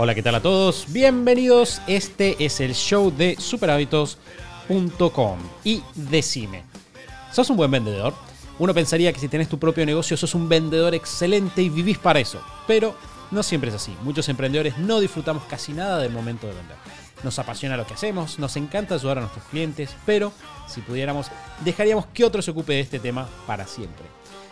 Hola, ¿qué tal a todos? Bienvenidos. Este es el show de superhábitos.com. Y de cine. ¿sos un buen vendedor? Uno pensaría que si tenés tu propio negocio sos un vendedor excelente y vivís para eso, pero no siempre es así. Muchos emprendedores no disfrutamos casi nada del momento de vender. Nos apasiona lo que hacemos, nos encanta ayudar a nuestros clientes, pero si pudiéramos, dejaríamos que otro se ocupe de este tema para siempre.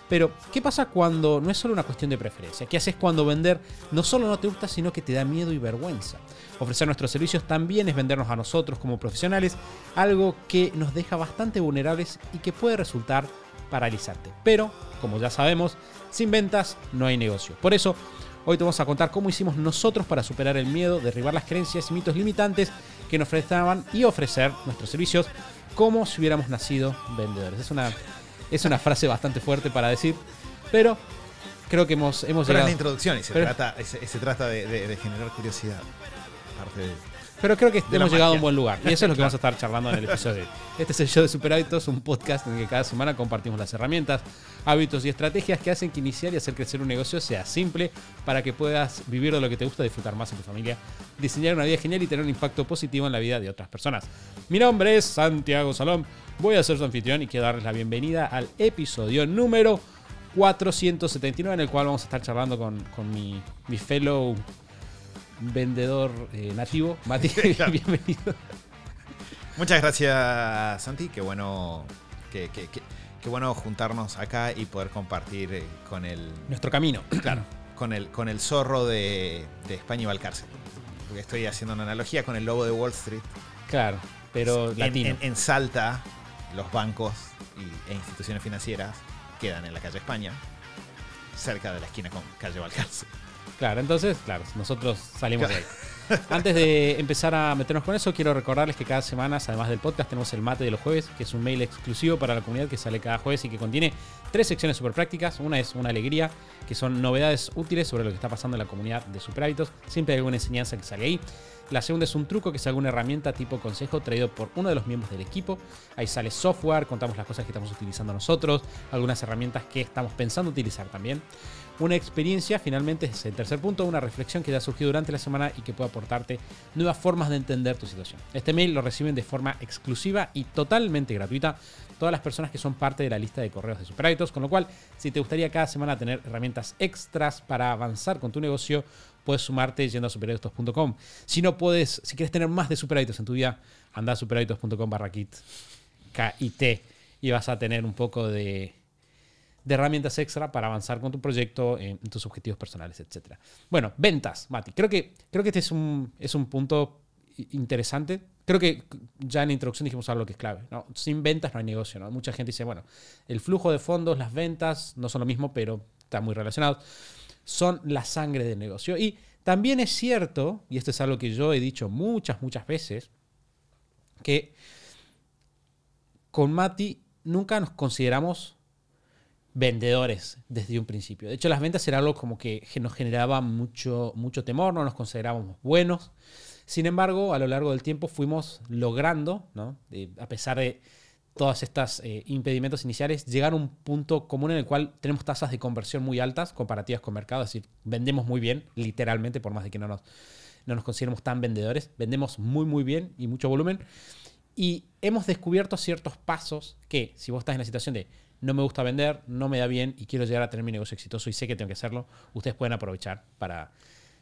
Pero, ¿qué pasa cuando no es solo una cuestión de preferencia? ¿Qué haces cuando vender no solo no te gusta, sino que te da miedo y vergüenza? Ofrecer nuestros servicios también es vendernos a nosotros como profesionales, algo que nos deja bastante vulnerables y que puede resultar paralizante. Pero, como ya sabemos, sin ventas no hay negocio. Por eso, hoy te vamos a contar cómo hicimos nosotros para superar el miedo, derribar las creencias y mitos limitantes que nos prestaban y ofrecer nuestros servicios como si hubiéramos nacido vendedores. Es una es una frase bastante fuerte para decir, pero creo que hemos, hemos pero llegado. Es la introducción y se trata, trata de, generar curiosidad. aparte de pero creo que hemos llegado a un buen lugar. Y eso es lo que vamos a estar charlando en el episodio Este es el show de Super Hábitos, un podcast en el que cada semana compartimos las herramientas, hábitos y estrategias que hacen que iniciar y hacer crecer un negocio sea simple para que puedas vivir de lo que te gusta, disfrutar más en tu familia, diseñar una vida genial y tener un impacto positivo en la vida de otras personas. Mi nombre es Santiago Salón. voy a ser su anfitrión y quiero darles la bienvenida al episodio número 479 en el cual vamos a estar charlando con, mi, mi fellow vendedor eh, nativo. Mati, bienvenido. Muchas gracias, Santi. Qué bueno que, qué bueno juntarnos acá y poder compartir eh, con el. Nuestro camino, claro. Con el, con el zorro de, España y Valcárcel. Porque estoy haciendo una analogía con el lobo de Wall Street. Claro, pero en, latino. En, Salta, los bancos e instituciones financieras quedan en la calle España, cerca de la esquina con calle Valcárcel. Claro, entonces, claro, nosotros salimos de ahí. Antes de empezar a meternos con eso, quiero recordarles que cada semana, además del podcast, tenemos el mate de los jueves, que es un mail exclusivo para la comunidad que sale cada jueves y que contiene tres secciones super prácticas. Una es una alegría, que son novedades útiles sobre lo que está pasando en la comunidad de superhábitos. Siempre hay alguna enseñanza que sale ahí. La segunda es un truco, que es alguna herramienta tipo consejo traído por uno de los miembros del equipo. Ahí sale software, contamos las cosas que estamos utilizando nosotros, algunas herramientas que estamos pensando utilizar también una experiencia, finalmente es el tercer punto, una reflexión que ya ha surgido durante la semana y que puede aportarte nuevas formas de entender tu situación. Este mail lo reciben de forma exclusiva y totalmente gratuita todas las personas que son parte de la lista de correos de Superaitos, con lo cual, si te gustaría cada semana tener herramientas extras para avanzar con tu negocio, puedes sumarte yendo a superhábitos.com. Si no puedes, si quieres tener más de Superaitos en tu vida, anda a superhábitos.com barra kit, y vas a tener un poco de de herramientas extra para avanzar con tu proyecto, en, tus objetivos personales, etc. Bueno, ventas, Mati. Creo que, creo que este es un, es un punto interesante. Creo que ya en la introducción dijimos algo que es clave. ¿no? Sin ventas no hay negocio. ¿no? Mucha gente dice, bueno, el flujo de fondos, las ventas, no son lo mismo, pero están muy relacionados. Son la sangre del negocio. Y también es cierto, y esto es algo que yo he dicho muchas, muchas veces, que con Mati nunca nos consideramos vendedores desde un principio. De hecho, las ventas era algo como que nos generaba mucho, mucho temor, no nos considerábamos buenos. Sin embargo, a lo largo del tiempo fuimos logrando, ¿no? Eh, a pesar de todos estos eh, impedimentos iniciales, llegar a un punto común en el cual tenemos tasas de conversión muy altas comparativas con mercado, es decir, vendemos muy bien, literalmente, por más de que no nos, no nos consideremos tan vendedores, vendemos muy, muy bien y mucho volumen. Y hemos descubierto ciertos pasos que, si vos estás en la situación de no me gusta vender, no me da bien y quiero llegar a tener mi negocio exitoso y sé que tengo que hacerlo, ustedes pueden aprovechar para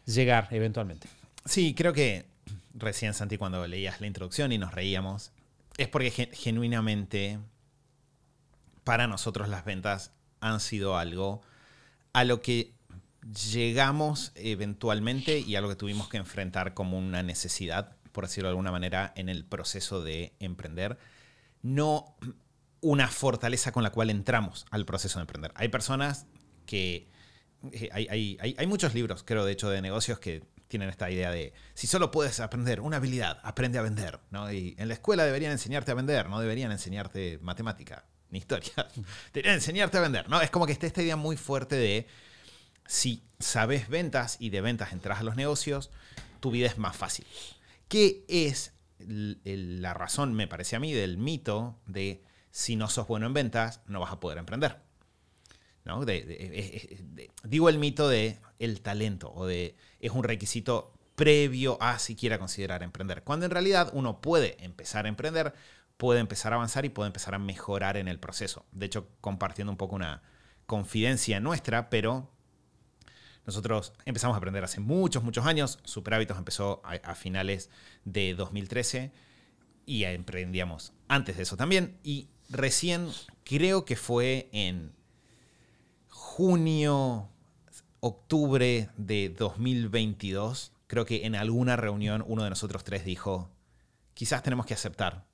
llegar eventualmente. Sí, creo que recién, Santi, cuando leías la introducción y nos reíamos, es porque genuinamente para nosotros las ventas han sido algo a lo que llegamos eventualmente y a lo que tuvimos que enfrentar como una necesidad, por decirlo de alguna manera, en el proceso de emprender. No una fortaleza con la cual entramos al proceso de emprender. Hay personas que... Eh, hay, hay, muchos libros, creo, de hecho, de negocios que tienen esta idea de si solo puedes aprender una habilidad, aprende a vender. ¿no? Y en la escuela deberían enseñarte a vender, no deberían enseñarte matemática ni historia. deberían enseñarte a vender. ¿no? Es como que está esta idea muy fuerte de si sabes ventas y de ventas entras a los negocios, tu vida es más fácil. ¿Qué es la razón, me parece a mí, del mito de si no sos bueno en ventas, no vas a poder emprender. E, e, digo el mito de el talento o de es un requisito previo a siquiera considerar emprender, cuando en realidad uno puede empezar a emprender, puede empezar a avanzar y puede empezar a mejorar en el proceso. De hecho, compartiendo un poco una confidencia nuestra, pero nosotros empezamos a aprender hace muchos, muchos años. Superhábitos empezó a, finales de 2013 y emprendíamos antes de eso también. Y recién, creo que fue en junio, octubre de 2022, creo que en alguna reunión uno de nosotros tres dijo, quizás tenemos que aceptar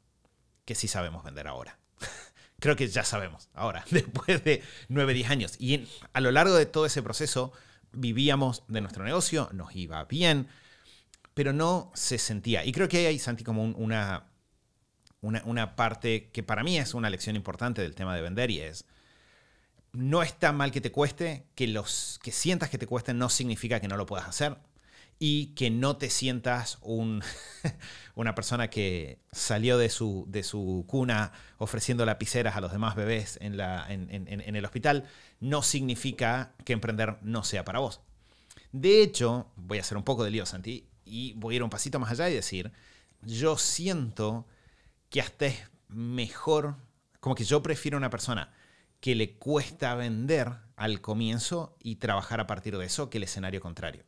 que sí sabemos vender ahora. creo que ya sabemos ahora, después de 9, 10 años. Y a lo largo de todo ese proceso vivíamos de nuestro negocio, nos iba bien, pero no se sentía. Y creo que hay, Santi, como una una, parte que para mí es una lección importante del tema de vender y es, no está mal que te cueste, que los que sientas que te cueste no significa que no lo puedas hacer y que no te sientas un, una persona que salió de su, de su cuna ofreciendo lapiceras a los demás bebés en, la, en el hospital, no significa que emprender no sea para vos. De hecho, voy a hacer un poco de lío, Santi, y voy a ir un pasito más allá y decir, yo siento que hasta es mejor, como que yo prefiero una persona que le cuesta vender al comienzo y trabajar a partir de eso que el escenario contrario.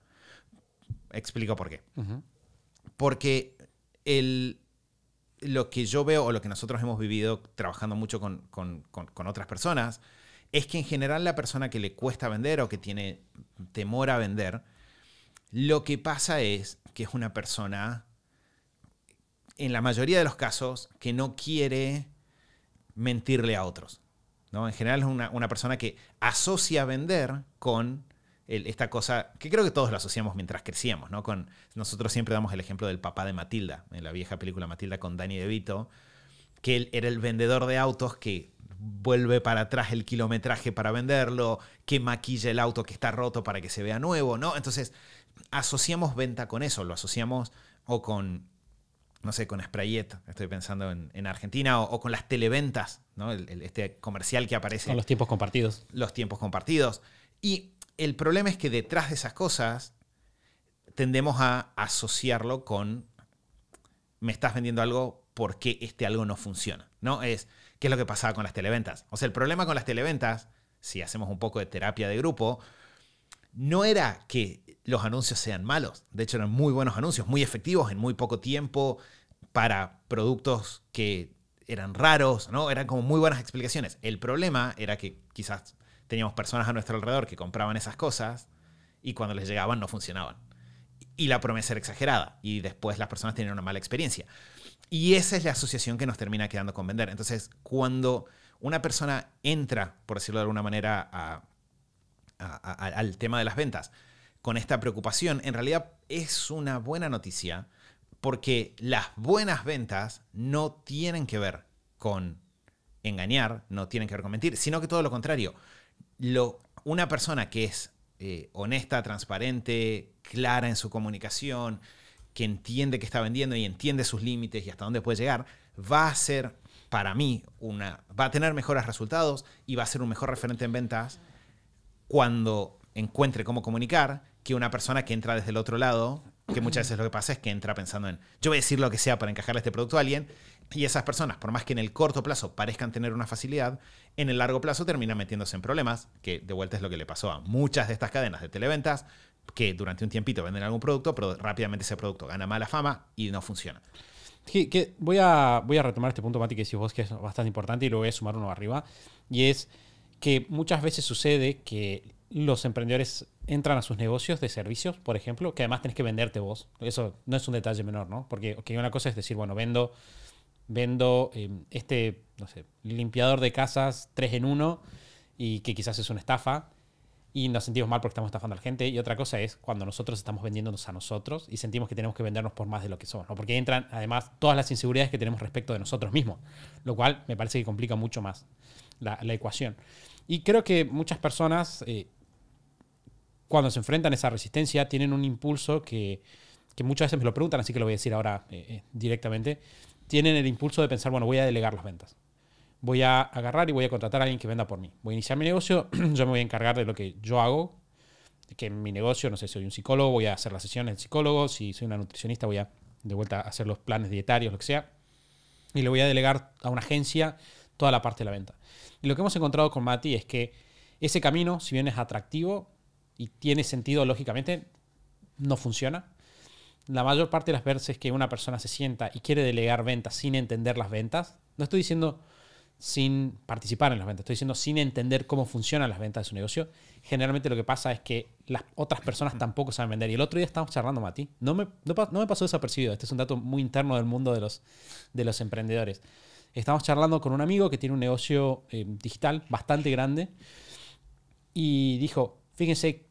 Explico por qué. Porque el, lo que yo veo o lo que nosotros hemos vivido trabajando mucho con, otras personas es que en general la persona que le cuesta vender o que tiene temor a vender, lo que pasa es que es una persona en la mayoría de los casos, que no quiere mentirle a otros. ¿no? En general es una, persona que asocia vender con esta cosa, que creo que todos lo asociamos mientras crecíamos, ¿no? Con, nosotros siempre damos el ejemplo del papá de Matilda, en la vieja película Matilda con Danny DeVito, que él era el vendedor de autos que vuelve para atrás el kilometraje para venderlo, que maquilla el auto que está roto para que se vea nuevo, ¿no? Entonces, asociamos venta con eso, lo asociamos o con no sé, con Sprayet, estoy pensando en, Argentina, o, con las televentas, ¿no? este comercial que aparece. Con los tiempos compartidos. Los tiempos compartidos. Y el problema es que detrás de esas cosas tendemos a asociarlo con me estás vendiendo algo porque este algo no funciona, ¿no? Es qué es lo que pasaba con las televentas. O sea, el problema con las televentas, si hacemos un poco de terapia de grupo, no era que los anuncios sean malos. De hecho, eran muy buenos anuncios, muy efectivos en muy poco tiempo para productos que eran raros, ¿no? Eran como muy buenas explicaciones. El problema era que quizás teníamos personas a nuestro alrededor que compraban esas cosas y cuando les llegaban no funcionaban. Y la promesa era exagerada y después las personas tenían una mala experiencia. Y esa es la asociación que nos termina quedando con vender. Entonces, cuando una persona entra, por decirlo de alguna manera, al tema de las ventas, con esta preocupación, en realidad es una buena noticia porque las buenas ventas no tienen que ver con engañar, no tienen que ver con mentir, sino que todo lo contrario. una persona que es eh, honesta, transparente, clara en su comunicación, que entiende que está vendiendo y entiende sus límites y hasta dónde puede llegar, va a ser, para mí, una, va a tener mejores resultados y va a ser un mejor referente en ventas cuando encuentre cómo comunicar que una persona que entra desde el otro lado, que muchas veces lo que pasa es que entra pensando en, yo voy a decir lo que sea para encajarle este producto a alguien, y esas personas, por más que en el corto plazo parezcan tener una facilidad, en el largo plazo terminan metiéndose en problemas, que de vuelta es lo que le pasó a muchas de estas cadenas de televentas, que durante un tiempito venden algún producto, pero rápidamente ese producto gana mala fama y no funciona. voy, a, voy a retomar este punto, Mati, que decís vos que es bastante importante y lo voy a sumar uno arriba, y es que muchas veces sucede que los emprendedores entran a sus negocios de servicios, por ejemplo, que además tenés que venderte vos. Eso no es un detalle menor, ¿no? Porque una cosa es decir, bueno, vendo, vendo em, este, no sé, limpiador de casas tres en uno y que quizás es una estafa y nos sentimos mal porque estamos estafando a la gente. Y otra cosa es cuando nosotros estamos vendiéndonos a nosotros y sentimos que tenemos que vendernos por más de lo que somos, ¿no? Porque entran además todas las inseguridades que tenemos respecto de nosotros mismos, lo cual me parece que complica mucho más la, ecuación. Y creo que muchas personas... Eh, cuando se enfrentan a esa resistencia, tienen un impulso que, que muchas veces me lo preguntan, así que lo voy a decir ahora eh, eh, directamente, tienen el impulso de pensar, bueno, voy a delegar las ventas. Voy a agarrar y voy a contratar a alguien que venda por mí. Voy a iniciar mi negocio, yo me voy a encargar de lo que yo hago, que en mi negocio, no sé, soy un psicólogo, voy a hacer las sesiones de psicólogo, si soy una nutricionista, voy a de vuelta a hacer los planes dietarios, lo que sea, y le voy a delegar a una agencia toda la parte de la venta. Y lo que hemos encontrado con Mati es que ese camino, si bien es atractivo, y tiene sentido lógicamente, no funciona. La mayor parte de las veces que una persona se sienta y quiere delegar ventas sin entender las ventas, no estoy diciendo sin participar en las ventas, estoy diciendo sin entender cómo funcionan las ventas de su negocio, generalmente lo que pasa es que las otras personas tampoco saben vender. Y el otro día estábamos charlando, Mati, no me, no, me pasó desapercibido, este es un dato muy interno del mundo de los, de los emprendedores. Estábamos charlando con un amigo que tiene un negocio eh, digital bastante grande y dijo, Fíjense,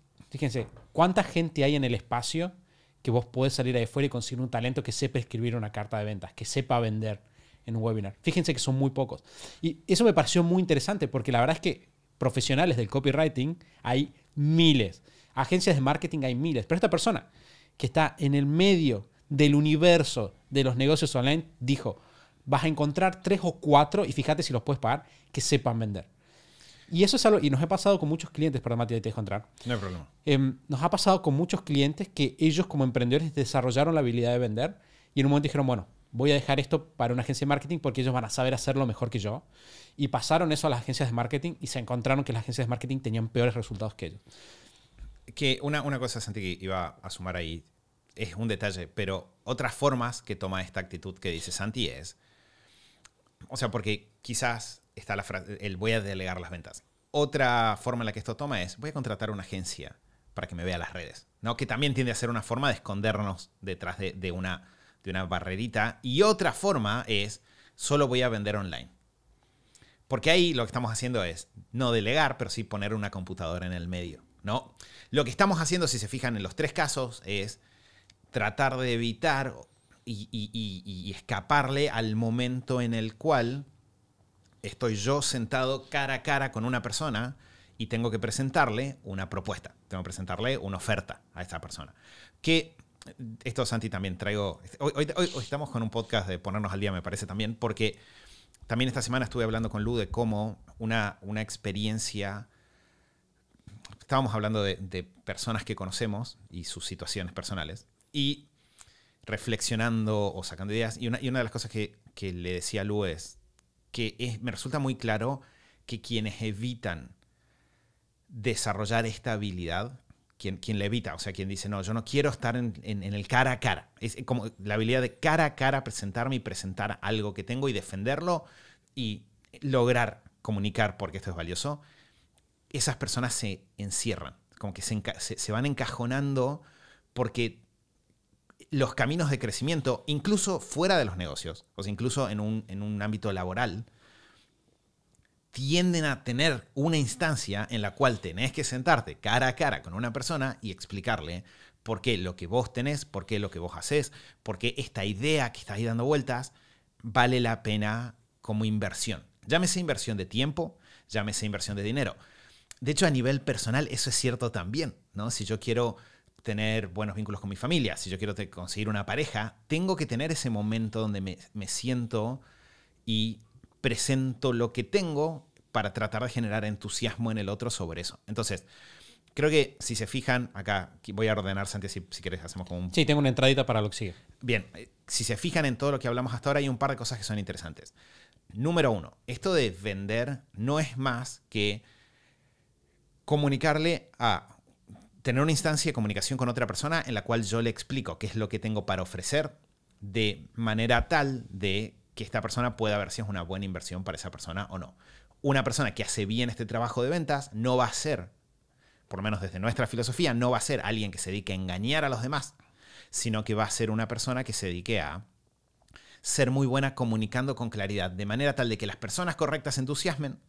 ¿cuánta gente hay en el espacio que vos podés salir ahí afuera y conseguir un talento que sepa escribir una carta de ventas, que sepa vender en un webinar? Fíjense que son muy pocos. Y eso me pareció muy interesante porque la verdad es que profesionales del copywriting hay miles. Agencias de marketing hay miles. Pero esta persona que está en el medio del universo de los negocios online dijo, vas a encontrar tres o cuatro, y fíjate si los puedes pagar, que sepan vender. Y eso es algo, y nos ha pasado con muchos clientes, perdón, Mati, te dejo entrar. No hay problema. Em, nos ha pasado con muchos clientes que ellos como emprendedores desarrollaron la habilidad de vender y en un momento dijeron, bueno, voy a dejar esto para una agencia de marketing porque ellos van a saber hacerlo mejor que yo. Y pasaron eso a las agencias de marketing y se encontraron que las agencias de marketing tenían peores resultados que ellos. Que una, una cosa, Santi, que iba a sumar ahí, es un detalle, pero otras formas que toma esta actitud que dice Santi es, o sea, porque quizás está la el voy a delegar las ventas. Otra forma en la que esto toma es, voy a contratar una agencia para que me vea las redes, ¿no? Que también tiende a ser una forma de escondernos detrás de, una, de una barrerita. Y otra forma es, solo voy a vender online. Porque ahí lo que estamos haciendo es no delegar, pero sí poner una computadora en el medio, ¿no? Lo que estamos haciendo, si se fijan en los tres casos, es tratar de evitar y, y escaparle al momento en el cual estoy yo sentado cara a cara con una persona y tengo que presentarle una propuesta, tengo que presentarle una oferta a esta persona. Que esto, Santi, también traigo. Hoy, estamos con un podcast de ponernos al día, me parece también, porque también esta semana estuve hablando con Lu de cómo una, una experiencia. Estábamos hablando de, personas que conocemos y sus situaciones personales. Y reflexionando o sacando ideas. Y una, de las cosas que, que le decía a Lu es: que me resulta muy claro que quienes evitan desarrollar esta habilidad, quien, quien la evita, o sea, quien dice, no, yo no quiero estar en, el cara a cara, es como la habilidad de cara a cara presentarme y presentar algo que tengo y defenderlo y lograr comunicar porque esto es valioso, esas personas se encierran, como que se, se van encajonando porque los caminos de crecimiento, incluso fuera de los negocios, o incluso en un, ámbito laboral, tienden a tener una instancia en la cual tenés que sentarte cara a cara con una persona y explicarle por qué lo que vos tenés, por qué lo que vos haces, por qué esta idea que estás ahí dando vueltas vale la pena como inversión. Llámese inversión de tiempo, llámese inversión de dinero. De hecho, a nivel personal, eso es cierto también, ¿no? Si yo quiero tener buenos vínculos con mi familia, si yo quiero conseguir una pareja, tengo que tener ese momento donde me, siento y presento lo que tengo para tratar de generar entusiasmo en el otro sobre eso. Entonces, creo que si se fijan, acá voy a ordenar, Santi, si, si hacemos como un... Sí, tengo una entradita para lo que sigue. Bien, eh, si se fijan en todo lo que hablamos hasta ahora, hay un par de cosas que son interesantes. Número uno, esto de vender no es más que comunicarle a tener una instancia de comunicación con otra persona en la cual yo le explico qué es lo que tengo para ofrecer de manera tal de que esta persona pueda ver si es una buena inversión para esa persona o no. Una persona que hace bien este trabajo de ventas no va a ser, por lo menos desde nuestra filosofía, no va a ser alguien que se dedique a engañar a los demás, sino que va a ser una persona que se dedique a ser muy buena comunicando con claridad, de manera tal de que las personas correctas se entusiasmen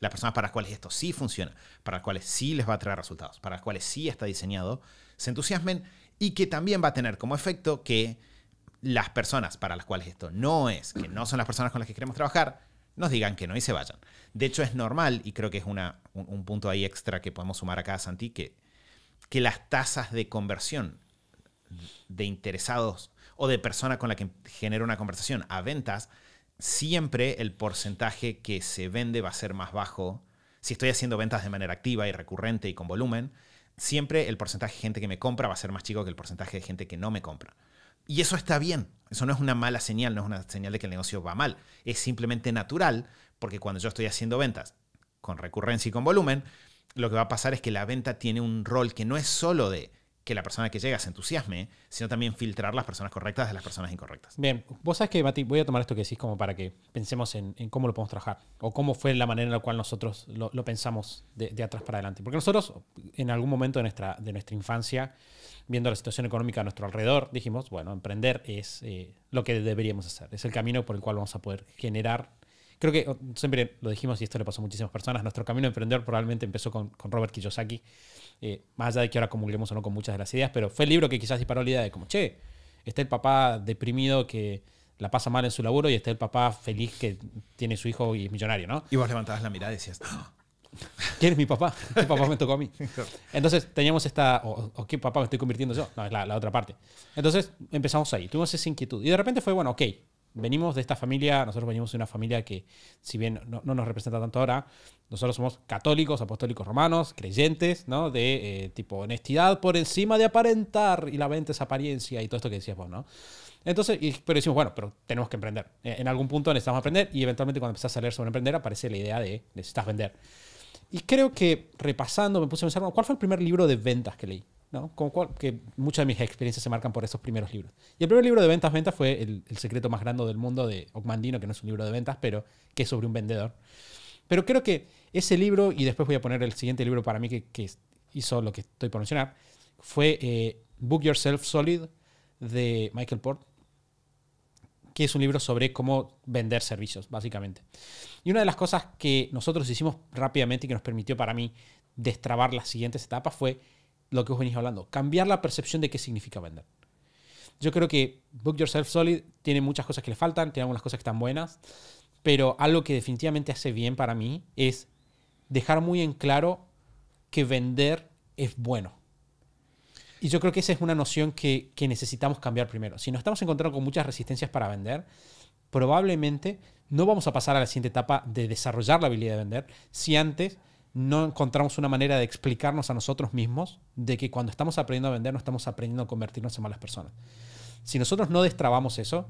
las personas para las cuales esto sí funciona, para las cuales sí les va a traer resultados, para las cuales sí está diseñado, se entusiasmen y que también va a tener como efecto que las personas para las cuales esto no es, que no son las personas con las que queremos trabajar, nos digan que no y se vayan. De hecho, es normal, y creo que es una, un, punto ahí extra que podemos sumar acá, Santi, que, que las tasas de conversión de interesados o de persona con la que genera una conversación a ventas siempre el porcentaje que se vende va a ser más bajo. Si estoy haciendo ventas de manera activa y recurrente y con volumen, siempre el porcentaje de gente que me compra va a ser más chico que el porcentaje de gente que no me compra. Y eso está bien, eso no es una mala señal, no es una señal de que el negocio va mal, es simplemente natural porque cuando yo estoy haciendo ventas con recurrencia y con volumen, lo que va a pasar es que la venta tiene un rol que no es solo de que la persona que llega se entusiasme, sino también filtrar las personas correctas de las personas incorrectas. Bien, vos sabes que, Mati, voy a tomar esto que decís como para que pensemos en, cómo lo podemos trabajar o cómo fue la manera en la cual nosotros lo, pensamos de, atrás para adelante. Porque nosotros, en algún momento de nuestra, de nuestra infancia, viendo la situación económica a nuestro alrededor, dijimos, bueno, emprender es eh, lo que deberíamos hacer, es el camino por el cual vamos a poder generar Creo que oh, siempre lo dijimos y esto le pasó a muchísimas personas. Nuestro camino de emprender probablemente empezó con, Robert Kiyosaki, eh, más allá de que ahora comulguemos o no con muchas de las ideas, pero fue el libro que quizás disparó la idea de como, che, está el papá deprimido que la pasa mal en su laburo y está el papá feliz que tiene su hijo y es millonario, ¿no? Y vos levantabas la mirada y decías, ah". ¿Quién es mi papá? ¿Qué papá me tocó a mí? Entonces teníamos esta, o, qué papá me estoy convirtiendo yo? No, es la, la, otra parte. Entonces empezamos ahí, tuvimos esa inquietud. Y de repente fue, bueno, ok, venimos de esta familia, nosotros venimos de una familia que, si bien no, nos representa tanto ahora, nosotros somos católicos, apostólicos romanos, creyentes, ¿no? De eh, tipo honestidad por encima de aparentar y la venta es apariencia y todo esto que decías vos, ¿no? Entonces, pero decimos, bueno, pero tenemos que emprender. E, en algún punto necesitamos aprender y eventualmente cuando empezás a leer sobre emprender aparece la idea de necesitas vender. Y creo que repasando me puse a pensar, ¿cuál fue el primer libro de ventas que leí? ¿no? Como cual, que muchas de mis experiencias se marcan por esos primeros libros. Y el primer libro de ventas, ventas fue el, secreto más grande del mundo de Ogmandino, que no es un libro de ventas, pero que es sobre un vendedor. Pero creo que ese libro, y después voy a poner el siguiente libro para mí que, hizo lo que estoy por mencionar, fue eh, Book Yourself Solid de Michael Port, que es un libro sobre cómo vender servicios, básicamente. Y una de las cosas que nosotros hicimos rápidamente y que nos permitió para mí destrabar las siguientes etapas fue lo que os venís hablando, cambiar la percepción de qué significa vender. Yo creo que Book Yourself Solid tiene muchas cosas que le faltan, tiene algunas cosas que están buenas, pero algo que definitivamente hace bien para mí es dejar muy en claro que vender es bueno. Y yo creo que esa es una noción que, que necesitamos cambiar primero. Si nos estamos encontrando con muchas resistencias para vender, probablemente no vamos a pasar a la siguiente etapa de desarrollar la habilidad de vender si antes no encontramos una manera de explicarnos a nosotros mismos de que cuando estamos aprendiendo a vender no estamos aprendiendo a convertirnos en malas personas. Si nosotros no destrabamos eso,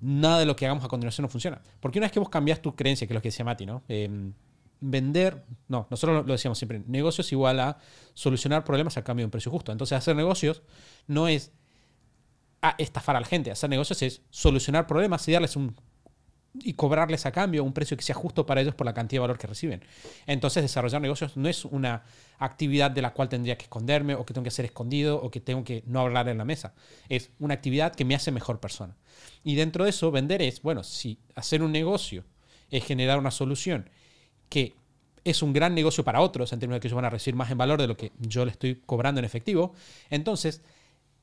nada de lo que hagamos a continuación no funciona. Porque una vez que vos cambias tu creencia, que es lo que decía Mati, ¿no? Eh, vender, no, nosotros lo decíamos siempre, negocios igual a solucionar problemas a cambio de un precio justo. Entonces hacer negocios no es a estafar a la gente, hacer negocios es solucionar problemas y darles un y cobrarles a cambio un precio que sea justo para ellos por la cantidad de valor que reciben. Entonces, desarrollar negocios no es una actividad de la cual tendría que esconderme o que tengo que ser escondido o que tengo que no hablar en la mesa. Es una actividad que me hace mejor persona. Y dentro de eso, vender es, bueno, si hacer un negocio es generar una solución que es un gran negocio para otros en términos de que ellos van a recibir más en valor de lo que yo le estoy cobrando en efectivo, entonces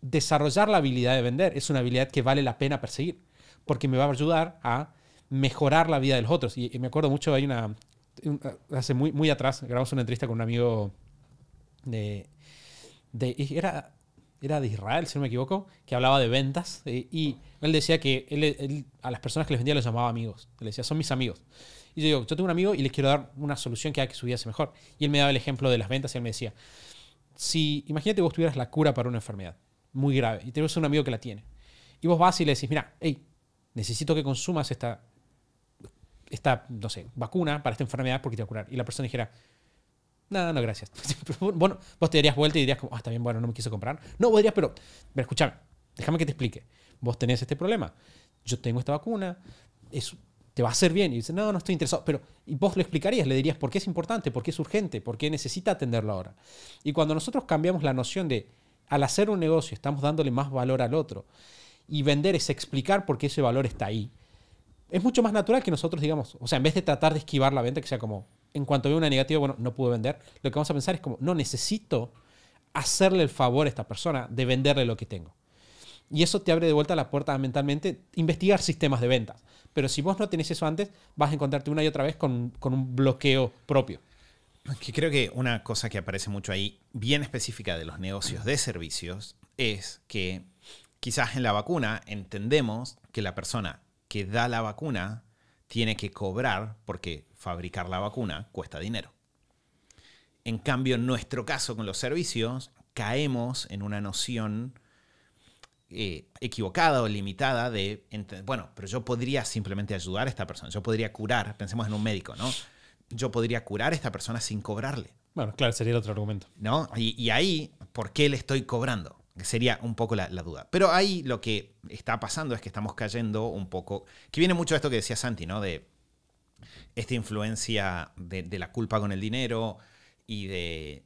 desarrollar la habilidad de vender es una habilidad que vale la pena perseguir porque me va a ayudar a mejorar la vida de los otros. Y, me acuerdo mucho, hay una, hace muy, muy atrás, grabamos una entrevista con un amigo de, era, de Israel, si no me equivoco, que hablaba de ventas eh, y él decía que él, a las personas que les vendía los llamaba amigos. Le decía, son mis amigos. Y yo digo, yo tengo un amigo y les quiero dar una solución que haga que su vida sea mejor. Y él me daba el ejemplo de las ventas y él me decía, si imagínate vos tuvieras la cura para una enfermedad muy grave y tenés un amigo que la tiene y vos vas y le decís, mira, hey, necesito que consumas esta esta, no sé, vacuna para esta enfermedad porque te va a curar. Y la persona dijera, no, no, gracias. bueno, vos te darías vuelta y dirías, como, ah, está bien, bueno, no me quiso comprar. No, vos dirías, pero, pero escúchame, déjame que te explique. Vos tenés este problema. Yo tengo esta vacuna. Es, te va a hacer bien. Y dice, no, no estoy interesado. Pero y vos le explicarías, le dirías por qué es importante, por qué es urgente, por qué necesita atenderlo ahora. Y cuando nosotros cambiamos la noción de, al hacer un negocio, estamos dándole más valor al otro. Y vender es explicar por qué ese valor está ahí es mucho más natural que nosotros digamos, o sea, en vez de tratar de esquivar la venta, que sea como, en cuanto veo una negativa, bueno, no pude vender, lo que vamos a pensar es como, no necesito hacerle el favor a esta persona de venderle lo que tengo. Y eso te abre de vuelta la puerta mentalmente, investigar sistemas de ventas. Pero si vos no tenés eso antes, vas a encontrarte una y otra vez con, con un bloqueo propio. Que creo que una cosa que aparece mucho ahí, bien específica de los negocios de servicios, es que quizás en la vacuna entendemos que la persona que da la vacuna tiene que cobrar porque fabricar la vacuna cuesta dinero. En cambio, en nuestro caso con los servicios, caemos en una noción eh, equivocada o limitada de, bueno, pero yo podría simplemente ayudar a esta persona, yo podría curar, pensemos en un médico, ¿no? Yo podría curar a esta persona sin cobrarle. Bueno, claro, sería el otro argumento. ¿No? y ahí, ¿por qué le estoy cobrando? sería un poco la, duda. Pero ahí lo que está pasando es que estamos cayendo un poco, que viene mucho de esto que decía Santi, ¿no? De esta influencia de, la culpa con el dinero y de,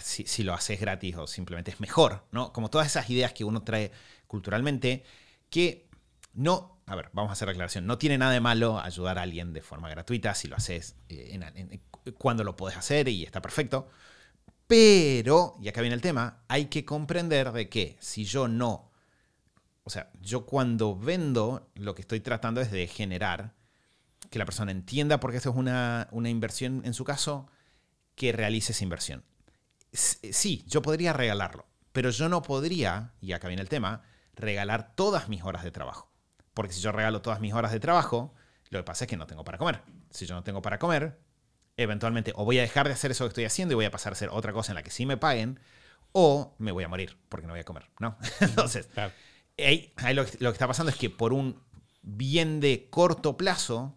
si, lo haces gratis o simplemente es mejor, ¿no? Como todas esas ideas que uno trae culturalmente, que no, a ver, vamos a hacer la aclaración, no tiene nada de malo ayudar a alguien de forma gratuita si lo haces eh, cuando lo puedes hacer y está perfecto. Pero, y acá viene el tema, hay que comprender de que si yo no, o sea, yo cuando vendo, lo que estoy tratando es de generar que la persona entienda por qué eso es una, una inversión en su caso, que realice esa inversión. Eh, sí, yo podría regalarlo, pero yo no podría, y acá viene el tema, regalar todas mis horas de trabajo. Porque si yo regalo todas mis horas de trabajo, lo que pasa es que no tengo para comer. Si yo no tengo para comer, eventualmente o voy a dejar de hacer eso que estoy haciendo y voy a pasar a hacer otra cosa en la que sí me paguen, o me voy a morir porque no voy a comer, ¿no? Entonces, ahí, lo, que, está pasando es que por un bien de corto plazo,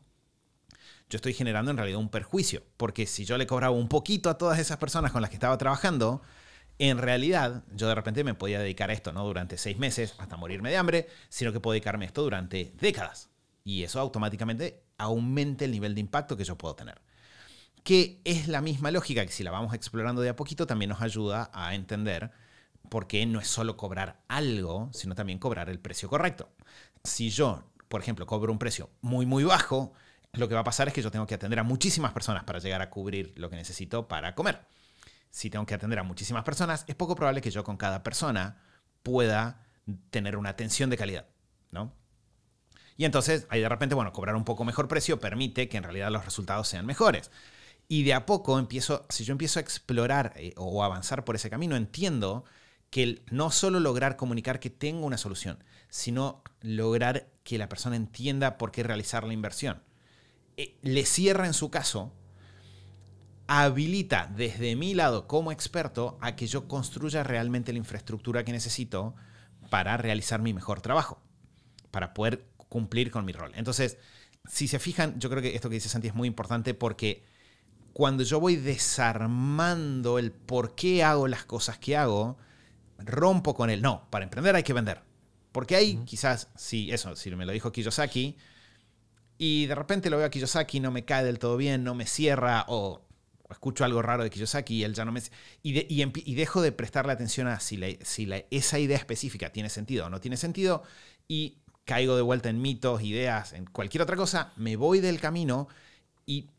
yo estoy generando en realidad un perjuicio, porque si yo le cobraba un poquito a todas esas personas con las que estaba trabajando, en realidad yo de repente me podía dedicar a esto, no durante seis meses hasta morirme de hambre, sino que puedo dedicarme a esto durante décadas. Y eso automáticamente aumenta el nivel de impacto que yo puedo tener que es la misma lógica que si la vamos explorando de a poquito también nos ayuda a entender por qué no es solo cobrar algo, sino también cobrar el precio correcto. Si yo, por ejemplo, cobro un precio muy, muy bajo, lo que va a pasar es que yo tengo que atender a muchísimas personas para llegar a cubrir lo que necesito para comer. Si tengo que atender a muchísimas personas, es poco probable que yo con cada persona pueda tener una atención de calidad, ¿no? Y entonces, ahí de repente, bueno, cobrar un poco mejor precio permite que en realidad los resultados sean mejores. Y de a poco empiezo, si yo empiezo a explorar eh, o avanzar por ese camino, entiendo que no solo lograr comunicar que tengo una solución, sino lograr que la persona entienda por qué realizar la inversión. Eh, le cierra en su caso, habilita desde mi lado como experto a que yo construya realmente la infraestructura que necesito para realizar mi mejor trabajo, para poder cumplir con mi rol. Entonces, si se fijan, yo creo que esto que dice Santi es muy importante porque cuando yo voy desarmando el por qué hago las cosas que hago, rompo con él. no, para emprender hay que vender. Porque ahí quizás, sí, eso, si me lo dijo Kiyosaki, y de repente lo veo a Kiyosaki, no me cae del todo bien, no me cierra, o escucho algo raro de Kiyosaki y él ya no me... Y, dejo de prestarle atención a si, esa idea específica tiene sentido o no tiene sentido, y caigo de vuelta en mitos, ideas, en cualquier otra cosa, me voy del camino y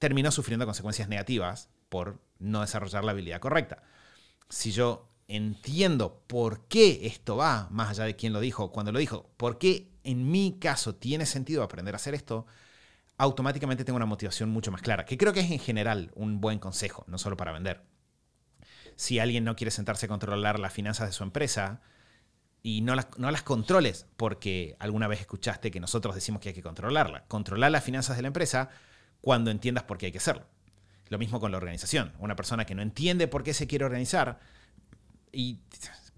terminó sufriendo consecuencias negativas por no desarrollar la habilidad correcta. Si yo entiendo por qué esto va, más allá de quién lo dijo, cuando lo dijo, por qué en mi caso tiene sentido aprender a hacer esto, automáticamente tengo una motivación mucho más clara, que creo que es en general un buen consejo, no solo para vender. Si alguien no quiere sentarse a controlar las finanzas de su empresa y no las, no las controles, porque alguna vez escuchaste que nosotros decimos que hay que controlarla, controlar las finanzas de la empresa cuando entiendas por qué hay que hacerlo. Lo mismo con la organización. Una persona que no entiende por qué se quiere organizar y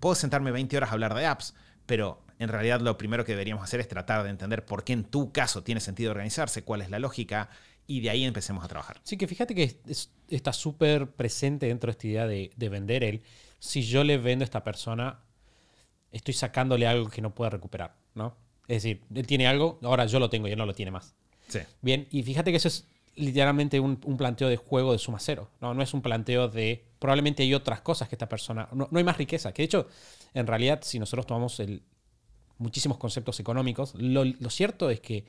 puedo sentarme 20 horas a hablar de apps, pero en realidad lo primero que deberíamos hacer es tratar de entender por qué en tu caso tiene sentido organizarse, cuál es la lógica y de ahí empecemos a trabajar. Sí, que fíjate que está súper presente dentro de esta idea de, vender él. si yo le vendo a esta persona, estoy sacándole algo que no pueda recuperar, ¿no? Es decir, él tiene algo, ahora yo lo tengo y él no lo tiene más. Bien, y fíjate que eso es literalmente un, planteo de juego de suma cero. No, no es un planteo de. Probablemente hay otras cosas que esta persona. No, no hay más riqueza. Que de hecho, en realidad, si nosotros tomamos el, muchísimos conceptos económicos, lo, lo, cierto es que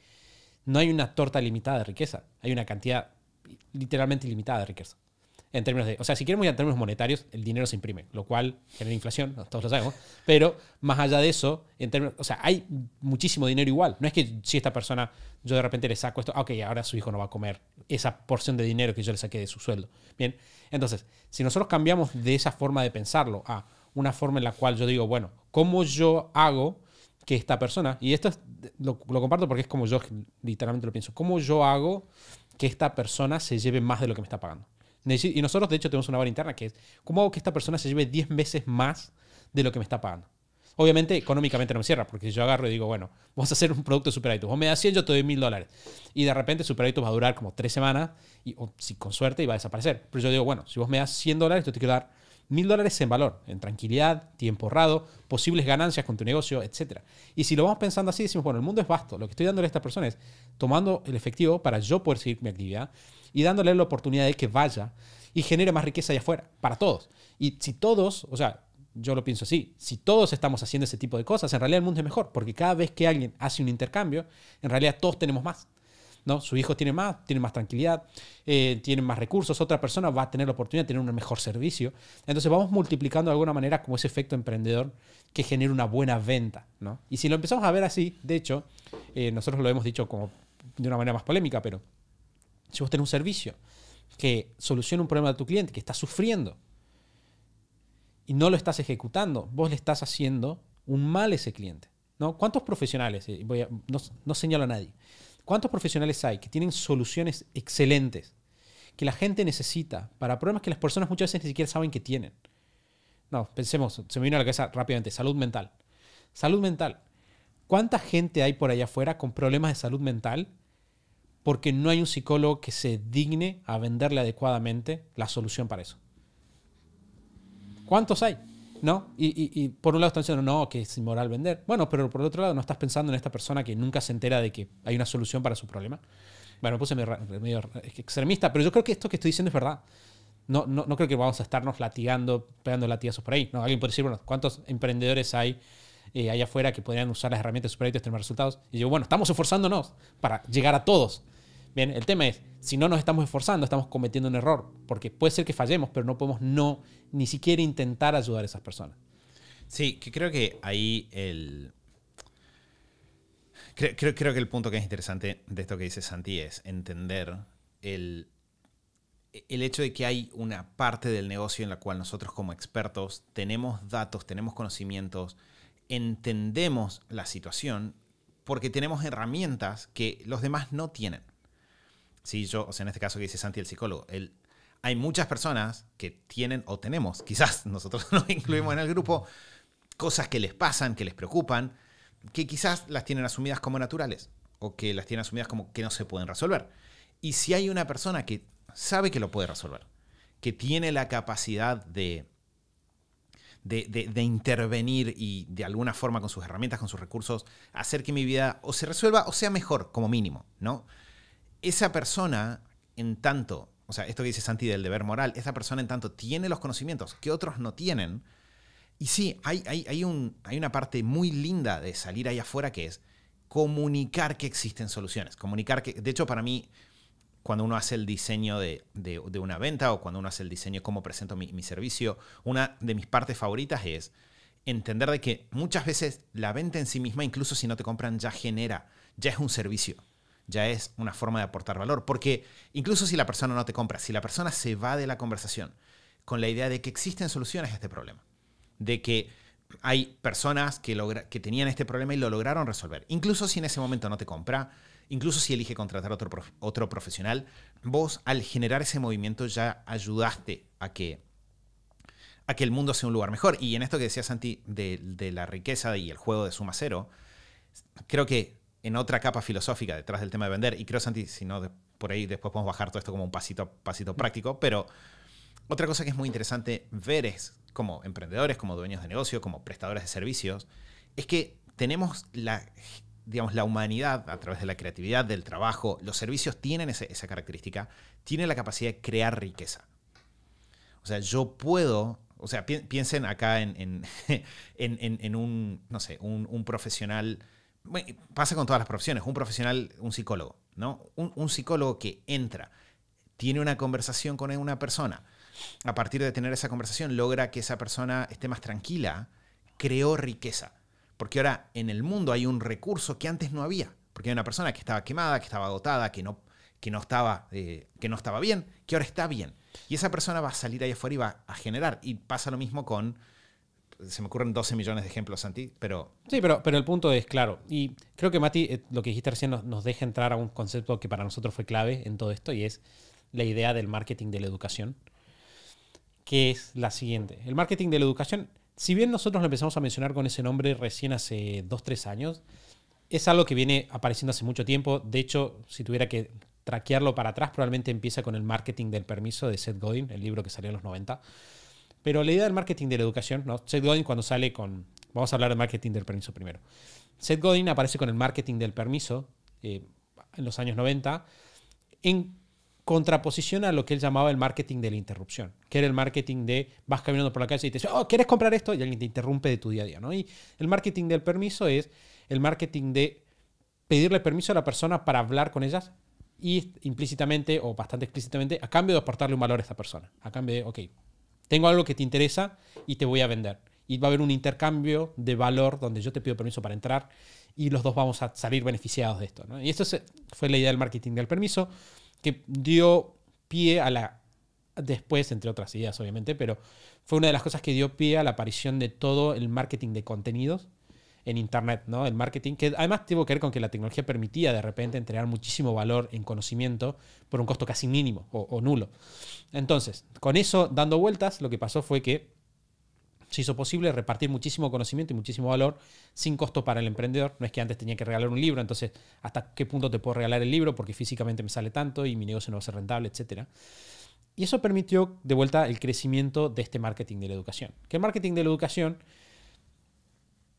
no hay una torta limitada de riqueza. Hay una cantidad literalmente limitada de riqueza en términos de, o sea, si queremos ir en términos monetarios, el dinero se imprime, lo cual genera inflación, todos lo sabemos, pero más allá de eso, en términos, o sea, hay muchísimo dinero igual. No es que si esta persona, yo de repente le saco esto, ah, ok, ahora su hijo no va a comer esa porción de dinero que yo le saqué de su sueldo. Bien, entonces, si nosotros cambiamos de esa forma de pensarlo a una forma en la cual yo digo, bueno, ¿cómo yo hago que esta persona, y esto lo, lo comparto porque es como yo literalmente lo pienso, ¿cómo yo hago que esta persona se lleve más de lo que me está pagando? Y nosotros, de hecho, tenemos una vara interna que es, ¿cómo hago que esta persona se lleve 10 veces más de lo que me está pagando? Obviamente, económicamente no me cierra, porque si yo agarro y digo, bueno, vamos a hacer un producto de superávit, vos me das 100, yo te doy 1000 dólares. Y de repente superávit va a durar como 3 semanas, y, si con suerte, y va a desaparecer. Pero yo digo, bueno, si vos me das 100 dólares, yo te quiero dar 1000 dólares en valor, en tranquilidad, tiempo ahorrado, posibles ganancias con tu negocio, etc. Y si lo vamos pensando así, decimos, bueno, el mundo es vasto, lo que estoy dándole a esta persona es tomando el efectivo para yo poder seguir mi actividad y dándole la oportunidad de que vaya y genere más riqueza allá afuera, para todos. Y si todos, o sea, yo lo pienso así, si todos estamos haciendo ese tipo de cosas, en realidad el mundo es mejor, porque cada vez que alguien hace un intercambio, en realidad todos tenemos más. ¿no? su hijo tiene más, tiene más tranquilidad, eh, tiene más recursos, otra persona va a tener la oportunidad de tener un mejor servicio. Entonces vamos multiplicando de alguna manera como ese efecto emprendedor que genera una buena venta. ¿no? Y si lo empezamos a ver así, de hecho, eh, nosotros lo hemos dicho como de una manera más polémica, pero si vos tenés un servicio que soluciona un problema de tu cliente que está sufriendo y no lo estás ejecutando, vos le estás haciendo un mal a ese cliente. ¿no? ¿Cuántos profesionales, eh, no, no señalo a nadie, cuántos profesionales hay que tienen soluciones excelentes que la gente necesita para problemas que las personas muchas veces ni siquiera saben que tienen? No, pensemos, se me vino a la cabeza rápidamente, salud mental. Salud mental. ¿Cuánta gente hay por allá afuera con problemas de salud mental porque no hay un psicólogo que se digne a venderle adecuadamente la solución para eso. ¿Cuántos hay? ¿No? Y, por un lado están diciendo, no, que es inmoral vender. Bueno, pero por otro lado no estás pensando en esta persona que nunca se entera de que hay una solución para su problema. Bueno, me puse medio, extremista, pero yo creo que esto que estoy diciendo es verdad. No, no, no creo que vamos a estarnos latigando, pegando latigazos por ahí. No, alguien puede decir, bueno, ¿cuántos emprendedores hay eh, allá afuera que podrían usar las herramientas de su proyecto y tener resultados? Y digo, bueno, estamos esforzándonos para llegar a todos. Bien, el tema es, si no nos estamos esforzando, estamos cometiendo un error, porque puede ser que fallemos, pero no podemos no ni siquiera intentar ayudar a esas personas. Sí, que creo que ahí el... Creo, creo, que el punto que es interesante de esto que dice Santi es entender el, el hecho de que hay una parte del negocio en la cual nosotros como expertos tenemos datos, tenemos conocimientos, entendemos la situación porque tenemos herramientas que los demás no tienen. Sí, yo, o sea, en este caso que dice Santi, el psicólogo, hay muchas personas que tienen o tenemos, quizás nosotros nos incluimos en el grupo, cosas que les pasan, que les preocupan, que quizás las tienen asumidas como naturales o que las tienen asumidas como que no se pueden resolver. Y si hay una persona que sabe que lo puede resolver, que tiene la capacidad de, de, de, de, intervenir y de alguna forma con sus herramientas, con sus recursos, hacer que mi vida o se resuelva o sea mejor, como mínimo, ¿no? esa persona, en tanto, o sea, esto que dice Santi del deber moral, esa persona en tanto tiene los conocimientos que otros no tienen. Y sí, hay, hay, un, hay una parte muy linda de salir ahí afuera que es comunicar que existen soluciones. Comunicar que, de hecho, para mí, cuando uno hace el diseño de, una venta o cuando uno hace el diseño de cómo presento mi, mi servicio, una de mis partes favoritas es entender de que muchas veces la venta en sí misma, incluso si no te compran, ya genera, ya es un servicio ya es una forma de aportar valor. Porque incluso si la persona no te compra, si la persona se va de la conversación con la idea de que existen soluciones a este problema, de que hay personas que, que tenían este problema y lo lograron resolver, incluso si en ese momento no te compra, incluso si elige contratar otro, otro profesional, vos al generar ese movimiento ya ayudaste a que a que el mundo sea un lugar mejor. Y en esto que decía Santi de la riqueza y el juego de suma cero, creo que en otra capa filosófica detrás del tema de vender. Y creo, Santi, si no, por ahí después podemos bajar todo esto como un pasito, pasito mm. práctico, pero otra cosa que es muy interesante ver es, como emprendedores, como dueños de negocio, como prestadores de servicios, es que tenemos la, digamos, la humanidad a través de la creatividad, del trabajo, los servicios tienen esa característica, tienen la capacidad de crear riqueza. O sea, yo puedo o sea, piensen acá en, en, un, no sé, un, un, profesional pasa con todas las profesiones, un profesional, un psicólogo, ¿no? Un, psicólogo que entra, tiene una conversación con una persona, a partir de tener esa conversación logra que esa persona esté más tranquila, creó riqueza. Porque ahora en el mundo hay un recurso que antes no había. Porque hay una persona que estaba quemada, que estaba agotada, que no, que no, estaba, eh, que no estaba bien, que ahora está bien. Y esa persona va a salir ahí afuera y va a generar. Y pasa lo mismo con se me ocurren 12 millones de ejemplos, Santi, pero... Sí, pero, pero el punto es claro. Y creo que, Mati, eh, lo que dijiste recién nos, deja entrar a un concepto que para nosotros fue clave en todo esto y es la idea del marketing de la educación, que es la siguiente. El marketing de la educación, si bien nosotros lo empezamos a mencionar con ese nombre recién hace 2-3 años, es algo que viene apareciendo hace mucho tiempo. De hecho, si tuviera que traquearlo para atrás, probablemente empieza con el marketing del permiso de Seth Godin, el libro que salió en los 90 pero la idea del marketing de la educación, ¿no? Seth Godin cuando sale con... Vamos a hablar del marketing del permiso primero. Seth Godin aparece con el marketing del permiso eh, en los años 90 en contraposición a lo que él llamaba el marketing de la interrupción, que era el marketing de vas caminando por la calle y te dice, oh, ¿quieres comprar esto? Y alguien te interrumpe de tu día a día, ¿no? Y el marketing del permiso es el marketing de pedirle permiso a la persona para hablar con ellas y implícitamente o bastante explícitamente a cambio de aportarle un valor a esta persona, a cambio de, ok, tengo algo que te interesa y te voy a vender. Y va a haber un intercambio de valor donde yo te pido permiso para entrar y los dos vamos a salir beneficiados de esto. Y esto fue la idea del marketing del permiso, que dio pie a la, después, entre otras ideas obviamente, pero fue una de las cosas que dio pie a la aparición de todo el marketing de contenidos, en Internet, ¿no? El marketing, que además tuvo que ver con que la tecnología permitía de repente entregar muchísimo valor en conocimiento por un costo casi mínimo o, o nulo. Entonces, con eso dando vueltas, lo que pasó fue que se hizo posible repartir muchísimo conocimiento y muchísimo valor sin costo para el emprendedor. No es que antes tenía que regalar un libro, entonces hasta qué punto te puedo regalar el libro porque físicamente me sale tanto y mi negocio no va a ser rentable, etc. Y eso permitió de vuelta el crecimiento de este marketing de la educación. Que el marketing de la educación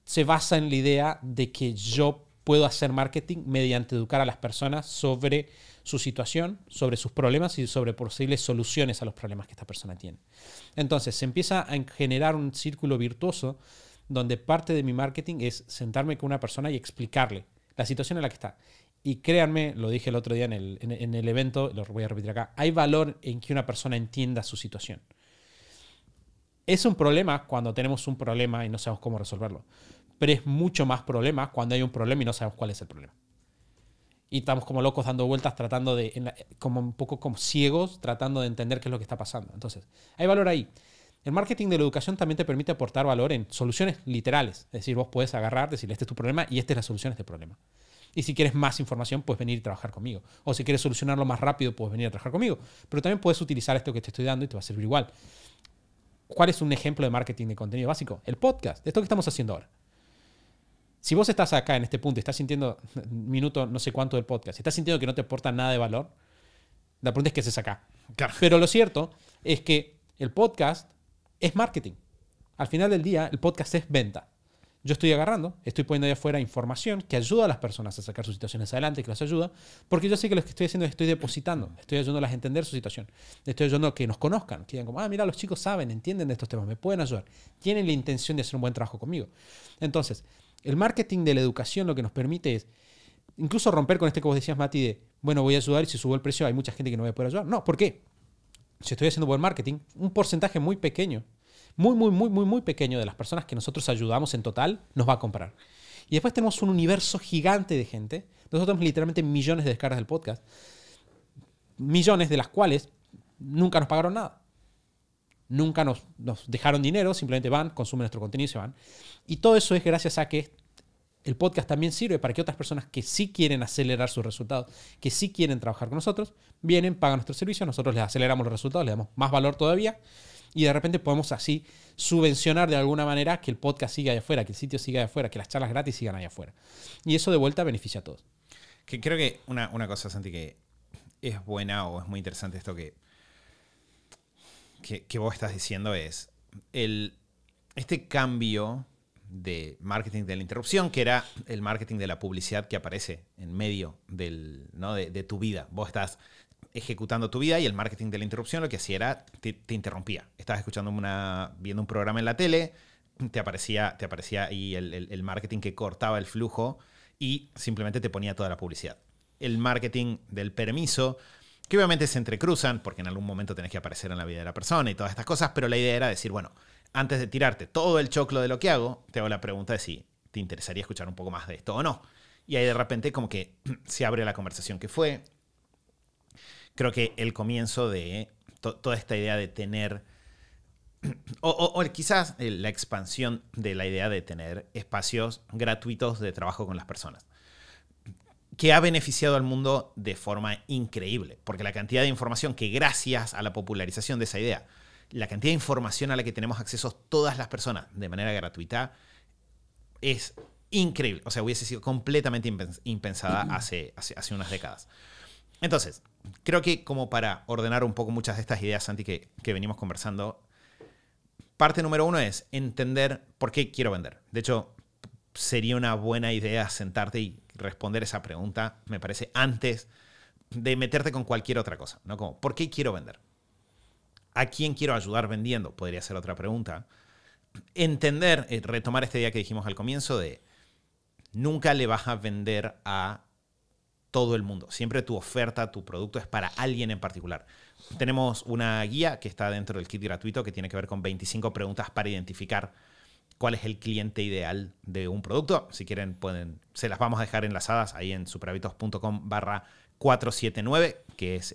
se basa en la idea de que yo puedo hacer marketing mediante educar a las personas sobre su situación, sobre sus problemas y sobre posibles soluciones a los problemas que esta persona tiene. Entonces, se empieza a generar un círculo virtuoso donde parte de mi marketing es sentarme con una persona y explicarle la situación en la que está. Y créanme, lo dije el otro día en el, evento, lo voy a repetir acá, hay valor en que una persona entienda su situación. Es un problema cuando tenemos un problema y no sabemos cómo resolverlo es mucho más problema cuando hay un problema y no sabemos cuál es el problema. Y estamos como locos dando vueltas, tratando de, como un poco como ciegos, tratando de entender qué es lo que está pasando. Entonces, hay valor ahí. El marketing de la educación también te permite aportar valor en soluciones literales. Es decir, vos puedes agarrar, decirle este es tu problema y esta es la solución a este problema. Y si quieres más información, puedes venir y trabajar conmigo. O si quieres solucionarlo más rápido, puedes venir a trabajar conmigo. Pero también puedes utilizar esto que te estoy dando y te va a servir igual. ¿Cuál es un ejemplo de marketing de contenido básico? El podcast, de esto que estamos haciendo ahora. Si vos estás acá en este punto y estás sintiendo, minuto no sé cuánto del podcast, estás sintiendo que no te aporta nada de valor, la pregunta es qué haces acá. Pero lo cierto es que el podcast es marketing. Al final del día, el podcast es venta. Yo estoy agarrando, estoy poniendo ahí afuera información que ayuda a las personas a sacar sus situaciones adelante, que las ayuda, porque yo sé que lo que estoy haciendo es estoy depositando, estoy ayudándolas a entender su situación, estoy ayudando a que nos conozcan, que digan como, ah, mira, los chicos saben, entienden de estos temas, me pueden ayudar, tienen la intención de hacer un buen trabajo conmigo. Entonces, el marketing de la educación lo que nos permite es incluso romper con este que vos decías, Mati, de, bueno, voy a ayudar y si subo el precio hay mucha gente que no voy a poder ayudar. No, ¿por qué? Si estoy haciendo buen marketing, un porcentaje muy pequeño, muy, muy, muy, muy, muy pequeño de las personas que nosotros ayudamos en total nos va a comprar. Y después tenemos un universo gigante de gente. Nosotros tenemos literalmente millones de descargas del podcast. Millones de las cuales nunca nos pagaron nada nunca nos, dejaron dinero, simplemente van, consumen nuestro contenido y se van. Y todo eso es gracias a que el podcast también sirve para que otras personas que sí quieren acelerar sus resultados, que sí quieren trabajar con nosotros, vienen, pagan nuestro servicio, nosotros les aceleramos los resultados, les damos más valor todavía y de repente podemos así subvencionar de alguna manera que el podcast siga allá afuera, que el sitio siga allá afuera, que las charlas gratis sigan allá afuera. Y eso de vuelta beneficia a todos. Que creo que una, una cosa, Santi, que es buena o es muy interesante esto que que, vos estás diciendo es el, este cambio de marketing de la interrupción, que era el marketing de la publicidad que aparece en medio del, de, tu vida. Vos estás ejecutando tu vida y el marketing de la interrupción lo que hacía era te, te interrumpía. Estabas escuchando una, viendo un programa en la tele, te aparecía, te aparecía ahí el, el, marketing que cortaba el flujo y simplemente te ponía toda la publicidad. El marketing del permiso que obviamente se entrecruzan, porque en algún momento tenés que aparecer en la vida de la persona y todas estas cosas, pero la idea era decir, bueno, antes de tirarte todo el choclo de lo que hago, te hago la pregunta de si te interesaría escuchar un poco más de esto o no. Y ahí de repente como que se abre la conversación que fue. Creo que el comienzo de toda esta idea de tener, o, quizás eh, la expansión de la idea de tener espacios gratuitos de trabajo con las personas que ha beneficiado al mundo de forma increíble, porque la cantidad de información que gracias a la popularización de esa idea, la cantidad de información a la que tenemos acceso todas las personas de manera gratuita es increíble. O sea, hubiese sido completamente impensada hace, hace, unas décadas. Entonces, creo que como para ordenar un poco muchas de estas ideas, Santi, que, que venimos conversando, parte número uno es entender por qué quiero vender. De hecho, sería una buena idea sentarte y responder esa pregunta, me parece, antes de meterte con cualquier otra cosa, ¿no? Como, ¿por qué quiero vender? ¿A quién quiero ayudar vendiendo? Podría ser otra pregunta. Entender, eh, retomar este día que dijimos al comienzo de nunca le vas a vender a todo el mundo. Siempre tu oferta, tu producto es para alguien en particular. Tenemos una guía que está dentro del kit gratuito que tiene que ver con 25 preguntas para identificar cuál es el cliente ideal de un producto. Si quieren, pueden, se las vamos a dejar enlazadas ahí en superavitos.com barra 479, que es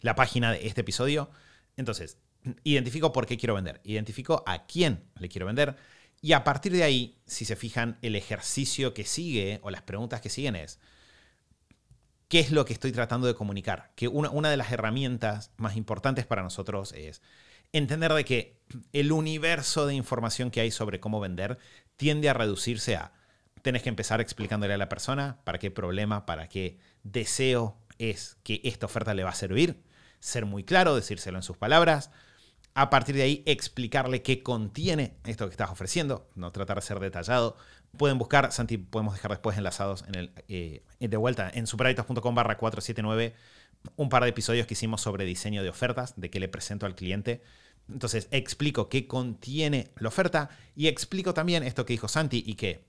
la página de este episodio. Entonces, identifico por qué quiero vender, identifico a quién le quiero vender. Y a partir de ahí, si se fijan, el ejercicio que sigue o las preguntas que siguen es, ¿qué es lo que estoy tratando de comunicar? Que una de las herramientas más importantes para nosotros es entender de que el universo de información que hay sobre cómo vender tiende a reducirse a, tenés que empezar explicándole a la persona para qué problema, para qué deseo es que esta oferta le va a servir, ser muy claro, decírselo en sus palabras, a partir de ahí explicarle qué contiene esto que estás ofreciendo, no tratar de ser detallado. Pueden buscar, Santi, podemos dejar después enlazados en el, eh, de vuelta en superaditos.com barra 479 un par de episodios que hicimos sobre diseño de ofertas, de qué le presento al cliente. Entonces explico qué contiene la oferta y explico también esto que dijo Santi y que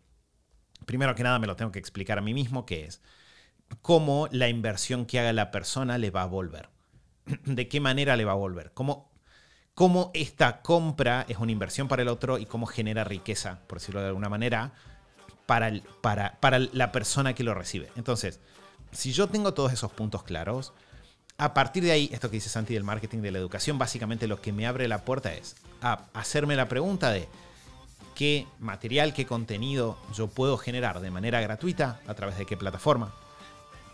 primero que nada me lo tengo que explicar a mí mismo, que es cómo la inversión que haga la persona le va a volver. ¿De qué manera le va a volver? ¿Cómo, cómo esta compra es una inversión para el otro y cómo genera riqueza, por decirlo de alguna manera, para, el, para la persona que lo recibe? Entonces, si yo tengo todos esos puntos claros, a partir de ahí, esto que dice Santi del marketing de la educación, básicamente lo que me abre la puerta es a hacerme la pregunta de qué material, qué contenido yo puedo generar de manera gratuita, a través de qué plataforma,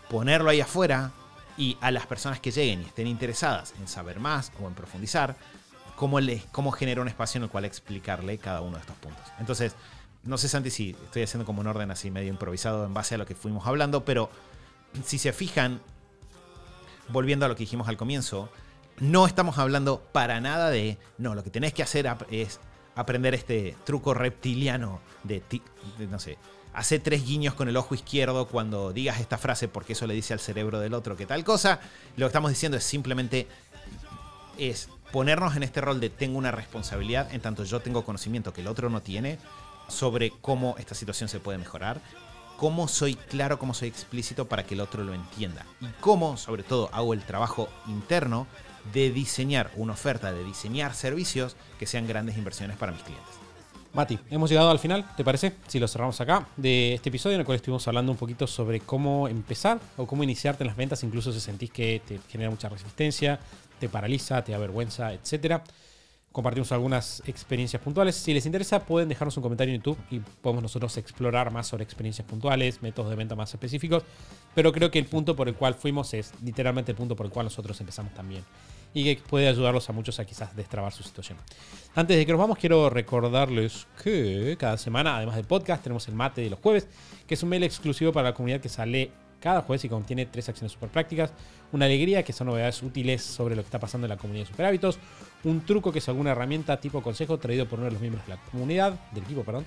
ponerlo ahí afuera y a las personas que lleguen y estén interesadas en saber más o en profundizar, cómo, le, cómo genero un espacio en el cual explicarle cada uno de estos puntos. Entonces, no sé Santi si estoy haciendo como un orden así medio improvisado en base a lo que fuimos hablando, pero si se fijan, volviendo a lo que dijimos al comienzo, no estamos hablando para nada de, no, lo que tenés que hacer es aprender este truco reptiliano de, no sé, hacer tres guiños con el ojo izquierdo cuando digas esta frase porque eso le dice al cerebro del otro que tal cosa. Lo que estamos diciendo es simplemente es ponernos en este rol de tengo una responsabilidad en tanto yo tengo conocimiento que el otro no tiene sobre cómo esta situación se puede mejorar cómo soy claro, cómo soy explícito para que el otro lo entienda. Y cómo, sobre todo, hago el trabajo interno de diseñar una oferta, de diseñar servicios que sean grandes inversiones para mis clientes. Mati, hemos llegado al final, ¿te parece? Si lo cerramos acá, de este episodio en el cual estuvimos hablando un poquito sobre cómo empezar o cómo iniciarte en las ventas, incluso si sentís que te genera mucha resistencia, te paraliza, te avergüenza, etcétera compartimos algunas experiencias puntuales. Si les interesa, pueden dejarnos un comentario en YouTube y podemos nosotros explorar más sobre experiencias puntuales, métodos de venta más específicos. Pero creo que el punto por el cual fuimos es literalmente el punto por el cual nosotros empezamos también. Y que puede ayudarlos a muchos a quizás destrabar su situación. Antes de que nos vamos, quiero recordarles que cada semana, además del podcast, tenemos el mate de los jueves, que es un mail exclusivo para la comunidad que sale cada jueves y contiene tres acciones super prácticas, una alegría que son novedades útiles sobre lo que está pasando en la comunidad de Superhábitos, un truco que es alguna herramienta tipo consejo traído por uno de los miembros de la comunidad, del equipo, perdón.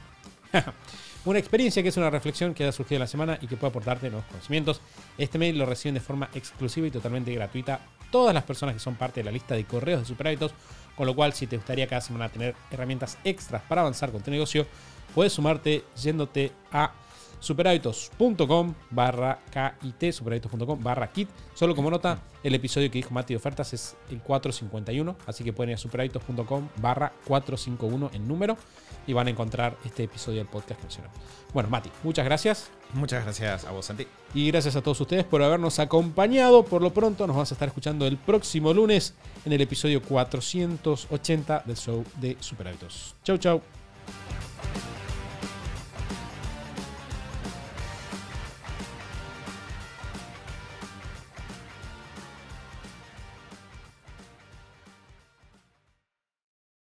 una experiencia que es una reflexión que ha surgido en la semana y que puede aportarte nuevos conocimientos. Este mail lo reciben de forma exclusiva y totalmente gratuita todas las personas que son parte de la lista de correos de Superhábitos, con lo cual si te gustaría cada semana tener herramientas extras para avanzar con tu negocio, puedes sumarte yéndote a superhábitos.com barra KIT, superhábitos.com barra KIT. Solo como nota, el episodio que dijo Mati de ofertas es el 451, así que pueden ir a superhábitos.com barra 451 en número y van a encontrar este episodio del podcast mencionado. Bueno, Mati, muchas gracias. Muchas gracias a vos, Santi. Y gracias a todos ustedes por habernos acompañado. Por lo pronto nos vas a estar escuchando el próximo lunes en el episodio 480 del show de Superhábitos. Chau, chau.